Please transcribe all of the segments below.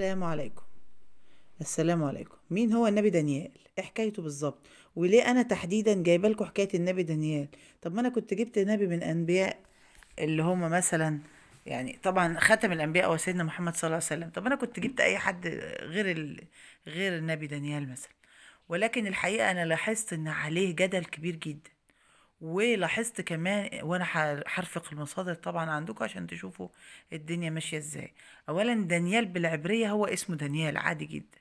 السلام عليكم السلام عليكم مين هو النبي دانيال ايه حكايته بالظبط وليه انا تحديدا جايبه لكم حكايه النبي دانيال طب ما انا كنت جبت نبي من انبياء اللي هم مثلا يعني طبعا ختم الانبياء هو سيدنا محمد صلى الله عليه وسلم طب انا كنت جبت اي حد غير ال... غير النبي دانيال مثلا ولكن الحقيقه انا لاحظت ان عليه جدل كبير جدا ولاحظت كمان وانا هرفق المصادر طبعا عندكم عشان تشوفوا الدنيا ماشيه ازاي اولا دانيال بالعبريه هو اسمه دانيال عادي جدا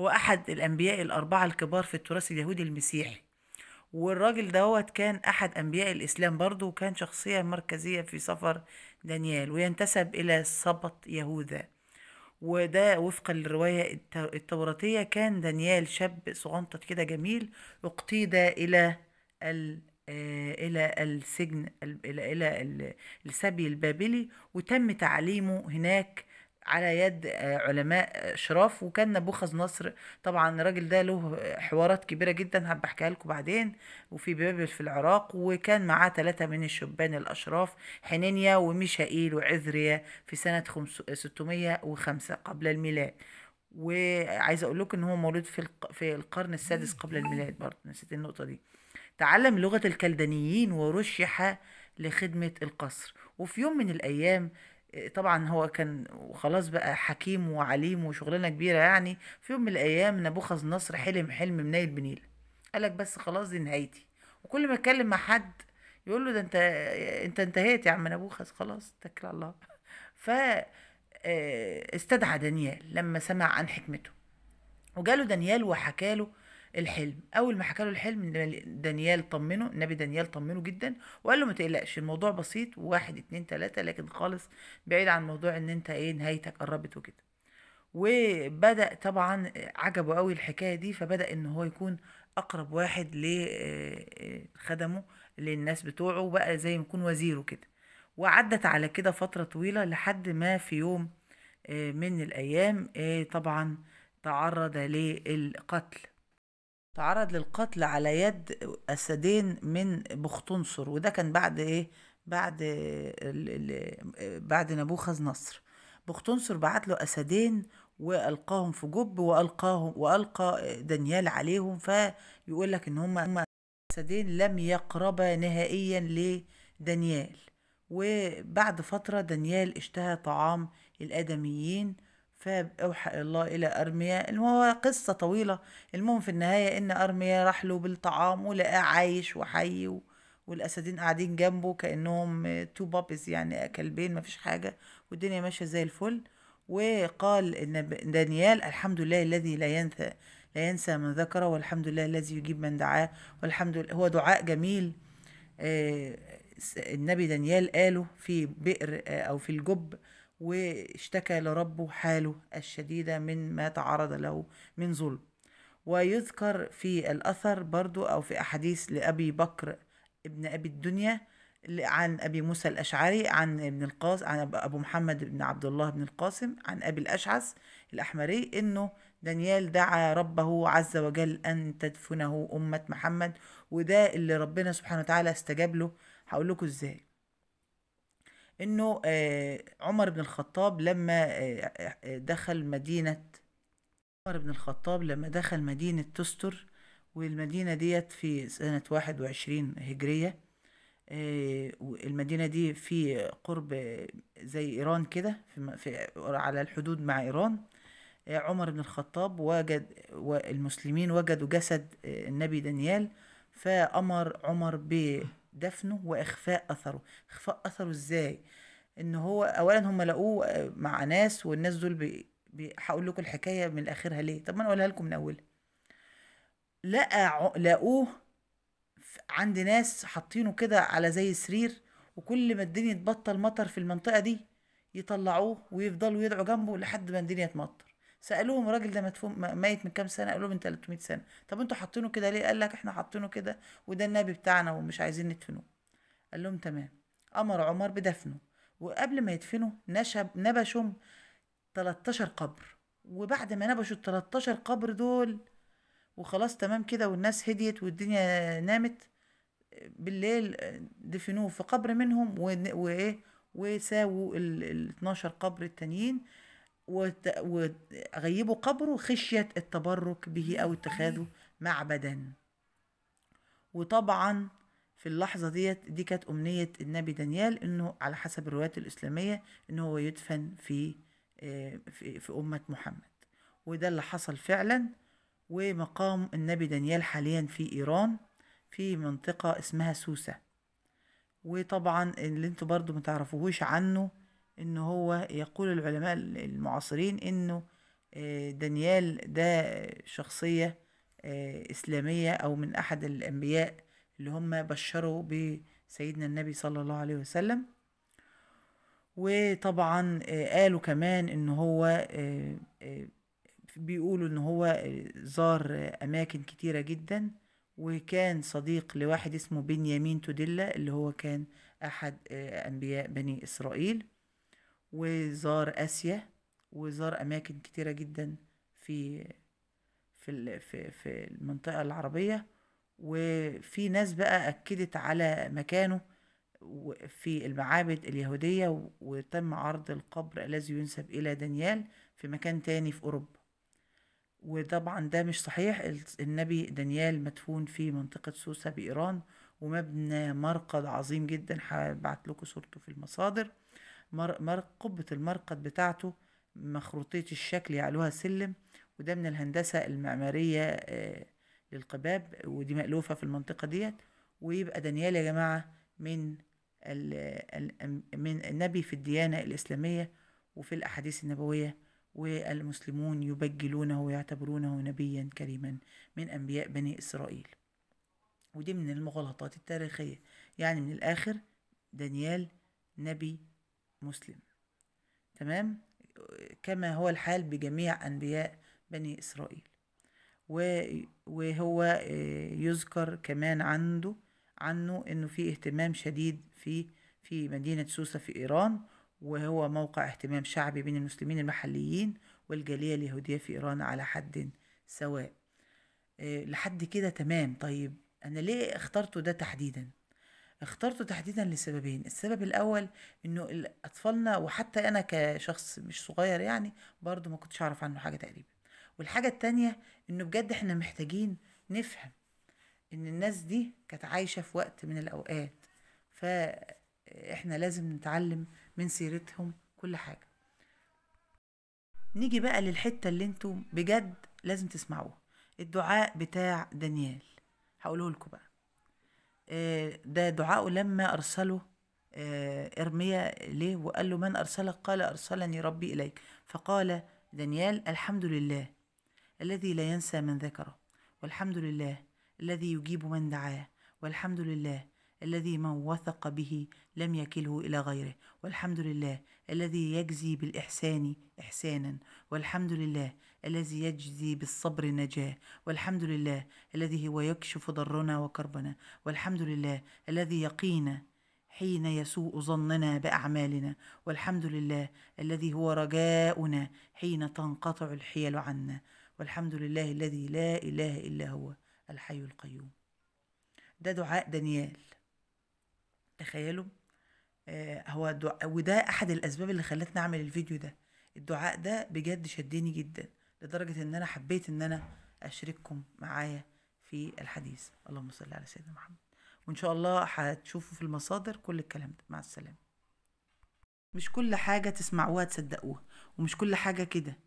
هو احد الانبياء الاربعه الكبار في التراث اليهودي المسيحي والراجل دوت كان احد انبياء الاسلام برضه وكان شخصيه مركزيه في سفر دانيال وينتسب الى سبط يهوذا وده وفقا للرواية التوراتية كان دانيال شاب صغنطط كده جميل اقتيد إلى آه، إلى السجن إلى إلى السبي البابلي وتم تعليمه هناك على يد آه، علماء آه، شراف وكان نبوخذ نصر طبعا الراجل ده له حوارات كبيره جدا هبقى احكيها لكم بعدين وفي بابل في العراق وكان معاه ثلاثه من الشبان الاشراف حنينيا وميشائيل وعذريا في سنه 605 قبل الميلاد وعايزه اقول لكم ان هو مولود في القرن السادس قبل الميلاد برضه نسيت النقطه دي تعلم لغة الكلدانيين ورشح لخدمة القصر وفي يوم من الأيام آه، طبعا هو كان خلاص بقى حكيم وعليم وشغلانة كبيرة يعني في يوم من الأيام نبوخذ نصر حلم حلم من نايل بنيل قالك بس خلاص دي نهايتي وكل ما اتكلم مع حد يقول له ده انت آه، انت انتهيت يا عم نبوخذ خلاص اتكل على الله ف آه، استدعى دانيال لما سمع عن حكمته وجاله دانيال وحكاله الحلم اول ما حكى له الحلم دانيال طمنه النبي دانيال طمنه جدا وقال له ما تقلقش الموضوع بسيط واحد اتنين تلاته لكن خالص بعيد عن موضوع ان انت ايه نهايتك قربت وكده وبدا طبعا عجبه قوي الحكايه دي فبدا ان هو يكون اقرب واحد لخدمه آه، للناس بتوعه وبقى زي ما يكون وزيره كده وعدت على كده فتره طويله لحد ما في يوم آه، من الايام آه، طبعا تعرض للقتل تعرض للقتل على يد أسدين من بختنصر وده كان بعد إيه بعد بعد نبوخذ نصر بختنصر بعت له أسدين وألقاهم في جب وألقاهم وألقى دانيال عليهم فيقول لك إن هما أسدين لم يقربا نهائيا لدانيال وبعد فترة دانيال اشتهى طعام الآدميين فأوحى الله إلى أرميا المهم قصة طويلة المهم في النهاية إن أرميا راح له بالطعام ولقاه عايش وحي و... والأسدين قاعدين جنبه كأنهم تو بابيز يعني كلبين مفيش حاجة والدنيا ماشية زي الفل وقال إن دانيال الحمد لله الذي لا ينسى لا ينسى من ذكره والحمد لله الذي يجيب من دعاه والحمد لله هو دعاء جميل آه، النبي دانيال قاله في بئر آه، أو في الجب واشتكى لربه حاله الشديدة من ما تعرض له من ظلم ويذكر في الأثر برضو أو في أحاديث لأبي بكر ابن أبي الدنيا عن أبي موسى الأشعري عن ابن القاس عن أبو محمد بن عبد الله بن القاسم عن أبي الأشعث الأحمري إنه دانيال دعا ربه عز وجل أن تدفنه أمة محمد وده اللي ربنا سبحانه وتعالى استجاب له هقول لكم إزاي انه آه، عمر بن الخطاب لما آه، آه، دخل مدينه عمر بن الخطاب لما دخل مدينه تستر والمدينه ديت في سنه واحد وعشرين هجريه المدينه دي في قرب زي ايران كده في على الحدود مع ايران عمر بن الخطاب وجد والمسلمين وجدوا جسد النبي دانيال فأمر عمر ب دفنه واخفاء اثره اخفاء اثره ازاي ان هو اولا هم لقوه مع ناس والناس دول بي... بي... هقول لكم الحكايه من اخرها ليه طب ما انا اقولها لكم من اولها لقى لقوه عند ناس حاطينه كده على زي سرير وكل ما الدنيا تبطل مطر في المنطقه دي يطلعوه ويفضلوا يدعوا جنبه لحد ما الدنيا تمطر سالوهم الراجل ده مدفون ميت من كام سنه قالوا من 300 سنه طب انتوا حاطينه كده ليه قال لك احنا حاطينه كده وده النبي بتاعنا ومش عايزين ندفنه قال لهم تمام امر عمر بدفنه وقبل ما يدفنه نشب نبشهم 13 قبر وبعد ما نبشوا ال 13 قبر دول وخلاص تمام كده والناس هديت والدنيا نامت بالليل دفنوه في قبر منهم وايه وساووا ال 12 قبر التانيين وغيبوا قبره خشية التبرك به أو اتخاذه معبدا وطبعا في اللحظة ديت دي كانت أمنية النبي دانيال إنه على حسب الروايات الإسلامية إن هو يدفن في آه، في, في أمة محمد وده اللي حصل فعلا ومقام النبي دانيال حاليا في إيران في منطقة اسمها سوسة وطبعا اللي انتوا برضو متعرفوهوش عنه ان هو يقول العلماء المعاصرين انه آه، دانيال ده شخصية آه، إسلامية أو من أحد الأنبياء اللي هم بشروا بسيدنا النبي صلى الله عليه وسلم وطبعا آه، قالوا كمان ان هو بيقولوا ان هو زار اماكن كتيره جدا وكان صديق لواحد اسمه بنيامين توديلا اللي هو كان احد انبياء بني اسرائيل وزار اسيا وزار اماكن كتيره جدا في في في في المنطقه العربيه وفي ناس بقى اكدت على مكانه في المعابد اليهوديه وتم عرض القبر الذي ينسب الى دانيال في مكان تاني في اوروبا وطبعا ده مش صحيح النبي دانيال مدفون في منطقه سوسه بايران ومبنى مرقد عظيم جدا هبعت لكم صورته في المصادر مر... قبة المرقد بتاعته مخروطية الشكل يعلوها سلم وده من الهندسة المعمارية آه، للقباب ودي مألوفة في المنطقة ديت ويبقى دانيال يا جماعة من من النبي في الديانة الإسلامية وفي الأحاديث النبوية والمسلمون يبجلونه ويعتبرونه نبيا كريما من أنبياء بني إسرائيل ودي من المغالطات التاريخية يعني من الآخر دانيال نبي مسلم تمام كما هو الحال بجميع أنبياء بني إسرائيل وهو آه، يذكر كمان عنده عنه انه في اهتمام شديد في في مدينة سوسة في إيران وهو موقع اهتمام شعبي بين المسلمين المحليين والجالية اليهودية في إيران على حد سواء آه، لحد كده تمام طيب أنا ليه اخترته ده تحديدا اخترته تحديدا لسببين السبب الاول انه اطفالنا وحتى انا كشخص مش صغير يعني برضو ما كنتش اعرف عنه حاجه تقريبا والحاجه التانية انه بجد احنا محتاجين نفهم ان الناس دي كانت عايشه في وقت من الاوقات فاحنا لازم نتعلم من سيرتهم كل حاجه نيجي بقى للحته اللي انتوا بجد لازم تسمعوها الدعاء بتاع دانيال هقوله لكم بقى آه، ده دعاء لما أرسله آه، إرميا ليه وقال له من أرسلك قال أرسلني ربي إليك فقال دانيال الحمد لله الذي لا ينسى من ذكره والحمد لله الذي يجيب من دعاه والحمد لله الذي من وثق به لم يكله إلى غيره والحمد لله الذي يجزي بالإحسان إحسانا والحمد لله الذي يجزي بالصبر نجاة والحمد لله الذي هو يكشف ضرنا وكربنا والحمد لله الذي يقينا حين يسوء ظننا باعمالنا والحمد لله الذي هو رجاؤنا حين تنقطع الحيل عنا والحمد لله الذي لا اله الا هو الحي القيوم ده دعاء دانيال تخيلوا آه، هو دع... وده احد الاسباب اللي خلتني اعمل الفيديو ده الدعاء ده بجد شدني جدا لدرجه ان انا حبيت ان انا اشارككم معايا في الحديث اللهم صل على سيدنا محمد وان شاء الله هتشوفوا في المصادر كل الكلام ده مع السلامه مش كل حاجه تسمعوها تصدقوها ومش كل حاجه كده